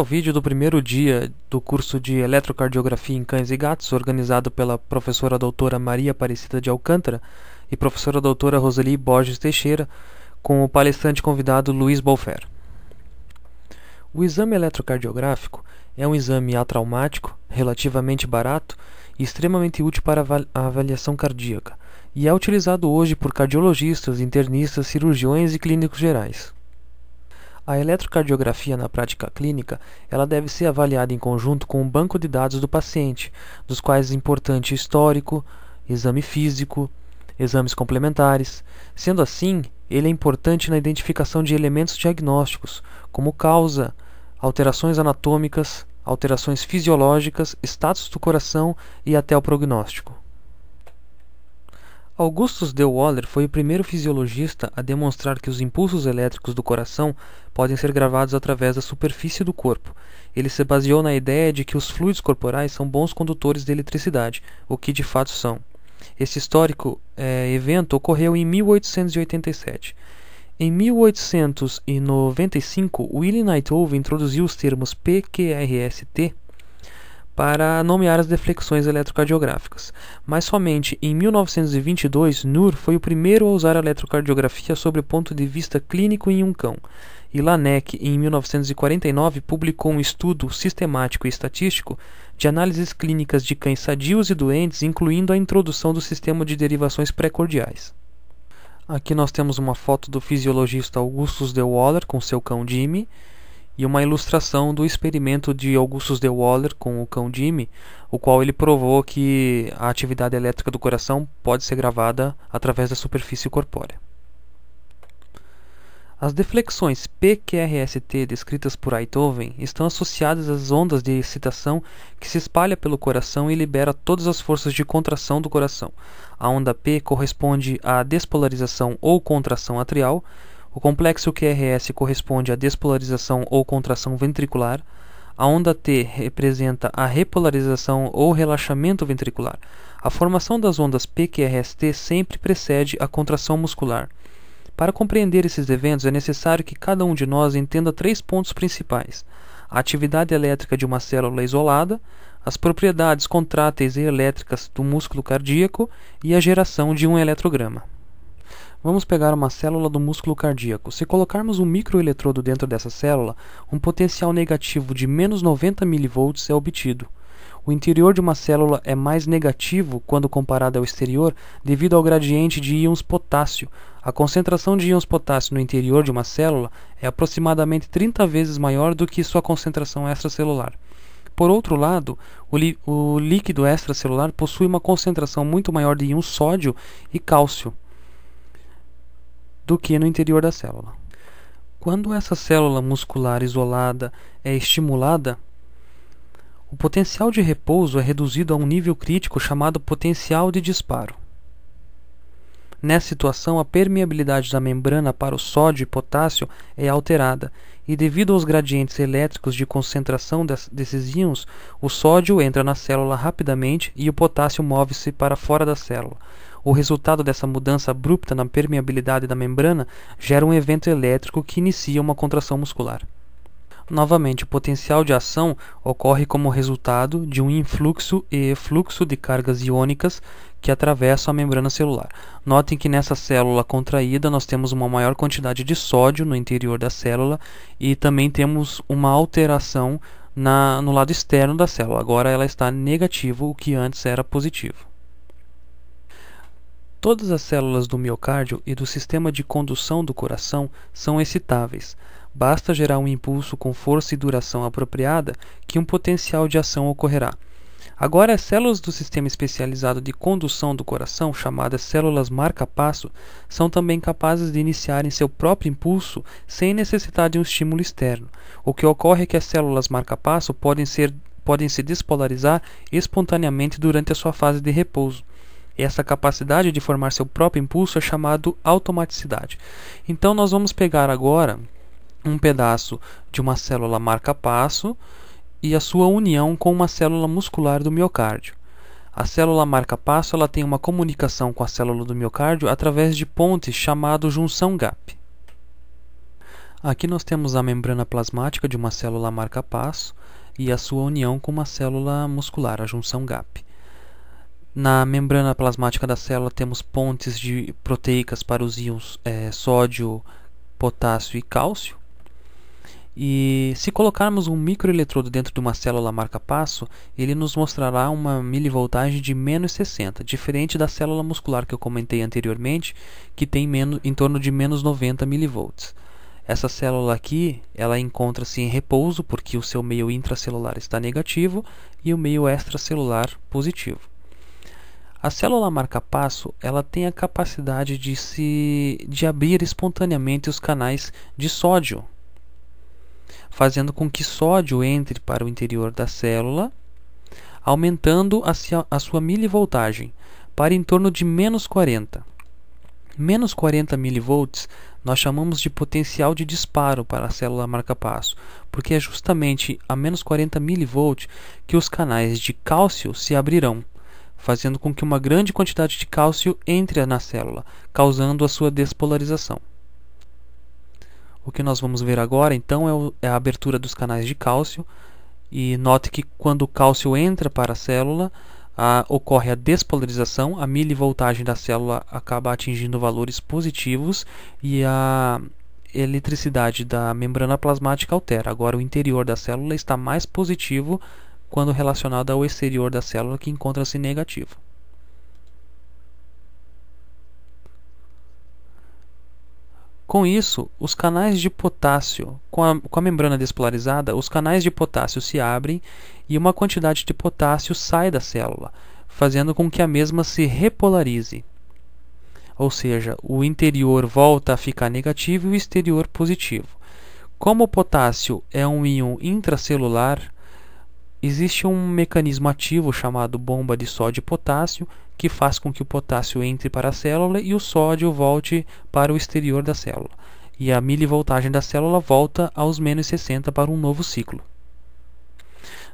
Ao o vídeo do primeiro dia do curso de eletrocardiografia em cães e gatos, organizado pela professora doutora Maria Aparecida de Alcântara e professora doutora Roseli Borges Teixeira, com o palestrante convidado Luiz Bolfer. O exame eletrocardiográfico é um exame atraumático, relativamente barato e extremamente útil para a avaliação cardíaca, e é utilizado hoje por cardiologistas, internistas, cirurgiões e clínicos gerais. A eletrocardiografia na prática clínica, ela deve ser avaliada em conjunto com o banco de dados do paciente, dos quais é importante histórico, exame físico, exames complementares. Sendo assim, ele é importante na identificação de elementos diagnósticos, como causa, alterações anatômicas, alterações fisiológicas, status do coração e até o prognóstico. Augustus de Waller foi o primeiro fisiologista a demonstrar que os impulsos elétricos do coração podem ser gravados através da superfície do corpo. Ele se baseou na ideia de que os fluidos corporais são bons condutores de eletricidade, o que de fato são. Este histórico é, evento ocorreu em 1887. Em 1895, William Nightwove introduziu os termos PQRST para nomear as deflexões eletrocardiográficas, mas somente em 1922 Nur foi o primeiro a usar a eletrocardiografia sobre o ponto de vista clínico em um cão. E Laneck, em 1949, publicou um estudo sistemático e estatístico de análises clínicas de cães sadios e doentes, incluindo a introdução do sistema de derivações precordiais. Aqui nós temos uma foto do fisiologista Augustus de Waller com seu cão Jimmy e uma ilustração do experimento de Augustus de Waller com o cão Jimmy, o qual ele provou que a atividade elétrica do coração pode ser gravada através da superfície corpórea. As deflexões PQRST descritas por Beethoven estão associadas às ondas de excitação que se espalha pelo coração e libera todas as forças de contração do coração. A onda P corresponde à despolarização ou contração atrial, o complexo QRS corresponde à despolarização ou contração ventricular. A onda T representa a repolarização ou relaxamento ventricular. A formação das ondas PQRST sempre precede a contração muscular. Para compreender esses eventos, é necessário que cada um de nós entenda três pontos principais: a atividade elétrica de uma célula isolada, as propriedades contráteis e elétricas do músculo cardíaco e a geração de um eletrograma. Vamos pegar uma célula do músculo cardíaco. Se colocarmos um microeletrodo dentro dessa célula, um potencial negativo de menos 90 mV é obtido. O interior de uma célula é mais negativo quando comparado ao exterior devido ao gradiente de íons potássio. A concentração de íons potássio no interior de uma célula é aproximadamente 30 vezes maior do que sua concentração extracelular. Por outro lado, o, o líquido extracelular possui uma concentração muito maior de íons sódio e cálcio do que no interior da célula. Quando essa célula muscular isolada é estimulada, o potencial de repouso é reduzido a um nível crítico chamado potencial de disparo. Nessa situação, a permeabilidade da membrana para o sódio e potássio é alterada, e devido aos gradientes elétricos de concentração desses íons, o sódio entra na célula rapidamente e o potássio move-se para fora da célula, o resultado dessa mudança abrupta na permeabilidade da membrana gera um evento elétrico que inicia uma contração muscular. Novamente, o potencial de ação ocorre como resultado de um influxo e efluxo de cargas iônicas que atravessam a membrana celular. Notem que nessa célula contraída nós temos uma maior quantidade de sódio no interior da célula e também temos uma alteração na, no lado externo da célula. Agora ela está negativa, o que antes era positivo. Todas as células do miocárdio e do sistema de condução do coração são excitáveis. Basta gerar um impulso com força e duração apropriada que um potencial de ação ocorrerá. Agora, as células do sistema especializado de condução do coração, chamadas células marca-passo, são também capazes de iniciarem seu próprio impulso sem necessitar de um estímulo externo. O que ocorre é que as células marca-passo podem, ser, podem se despolarizar espontaneamente durante a sua fase de repouso essa capacidade de formar seu próprio impulso é chamado automaticidade. Então nós vamos pegar agora um pedaço de uma célula marca-passo e a sua união com uma célula muscular do miocárdio. A célula marca-passo ela tem uma comunicação com a célula do miocárdio através de pontes chamado junção gap. Aqui nós temos a membrana plasmática de uma célula marca-passo e a sua união com uma célula muscular, a junção gap. Na membrana plasmática da célula temos pontes de proteicas para os íons é, sódio, potássio e cálcio. E se colocarmos um microeletrodo dentro de uma célula marca-passo, ele nos mostrará uma milivoltagem de menos 60, diferente da célula muscular que eu comentei anteriormente, que tem menos, em torno de menos 90 milivolts. Essa célula aqui, ela encontra-se em repouso porque o seu meio intracelular está negativo e o meio extracelular positivo. A célula marca-passo ela tem a capacidade de se de abrir espontaneamente os canais de sódio, fazendo com que sódio entre para o interior da célula, aumentando a, a sua milivoltagem para em torno de menos 40. Menos 40 milivolts nós chamamos de potencial de disparo para a célula marca-passo, porque é justamente a menos 40 milivolts que os canais de cálcio se abrirão fazendo com que uma grande quantidade de cálcio entre na célula, causando a sua despolarização. O que nós vamos ver agora, então, é, é a abertura dos canais de cálcio. E note que quando o cálcio entra para a célula, a, ocorre a despolarização, a milivoltagem da célula acaba atingindo valores positivos e a eletricidade da membrana plasmática altera. Agora, o interior da célula está mais positivo quando relacionada ao exterior da célula que encontra-se negativo. Com isso, os canais de potássio, com a, com a, membrana despolarizada, os canais de potássio se abrem e uma quantidade de potássio sai da célula, fazendo com que a mesma se repolarize. Ou seja, o interior volta a ficar negativo e o exterior positivo. Como o potássio é um íon intracelular, Existe um mecanismo ativo chamado bomba de sódio e potássio que faz com que o potássio entre para a célula e o sódio volte para o exterior da célula. E a milivoltagem da célula volta aos menos 60 para um novo ciclo.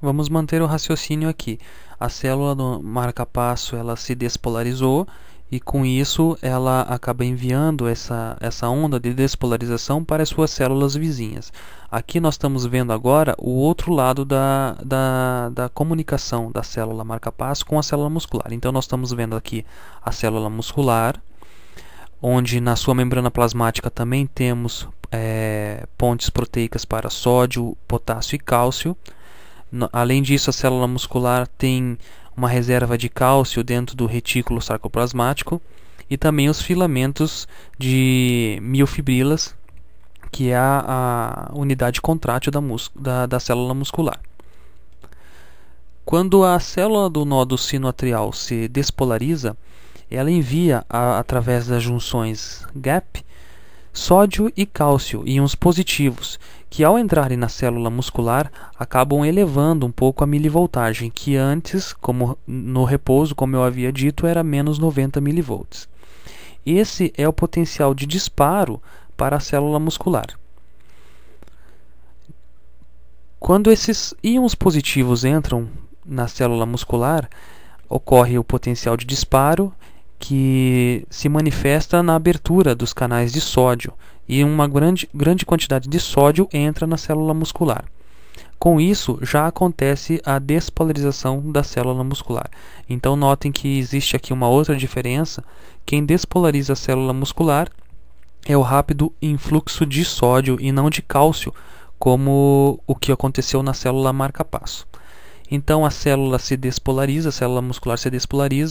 Vamos manter o raciocínio aqui. A célula do marca-passo ela se despolarizou e com isso ela acaba enviando essa, essa onda de despolarização para as suas células vizinhas. Aqui nós estamos vendo agora o outro lado da, da, da comunicação da célula marca-paz com a célula muscular. Então nós estamos vendo aqui a célula muscular, onde na sua membrana plasmática também temos é, pontes proteicas para sódio, potássio e cálcio. No, além disso, a célula muscular tem uma reserva de cálcio dentro do retículo sarcoplasmático e também os filamentos de miofibrilas, que é a, unidade contrátil da, da, da, célula muscular. Quando a célula do nodo sinoatrial se despolariza, ela envia, a, através das junções GAP, sódio e cálcio, íons positivos, que ao entrarem na célula muscular acabam elevando um pouco a milivoltagem, que antes, como no repouso, como eu havia dito, era menos 90 milivolts. Esse é o potencial de disparo para a célula muscular. Quando esses íons positivos entram na célula muscular, ocorre o potencial de disparo que se manifesta na abertura dos canais de sódio e uma grande, grande quantidade de sódio entra na célula muscular. Com isso, já acontece a despolarização da célula muscular. Então, notem que existe aqui uma outra diferença. Quem despolariza a célula muscular é o rápido influxo de sódio e não de cálcio, como o que aconteceu na célula marca-passo. Então, a célula se despolariza, a célula muscular se despolariza,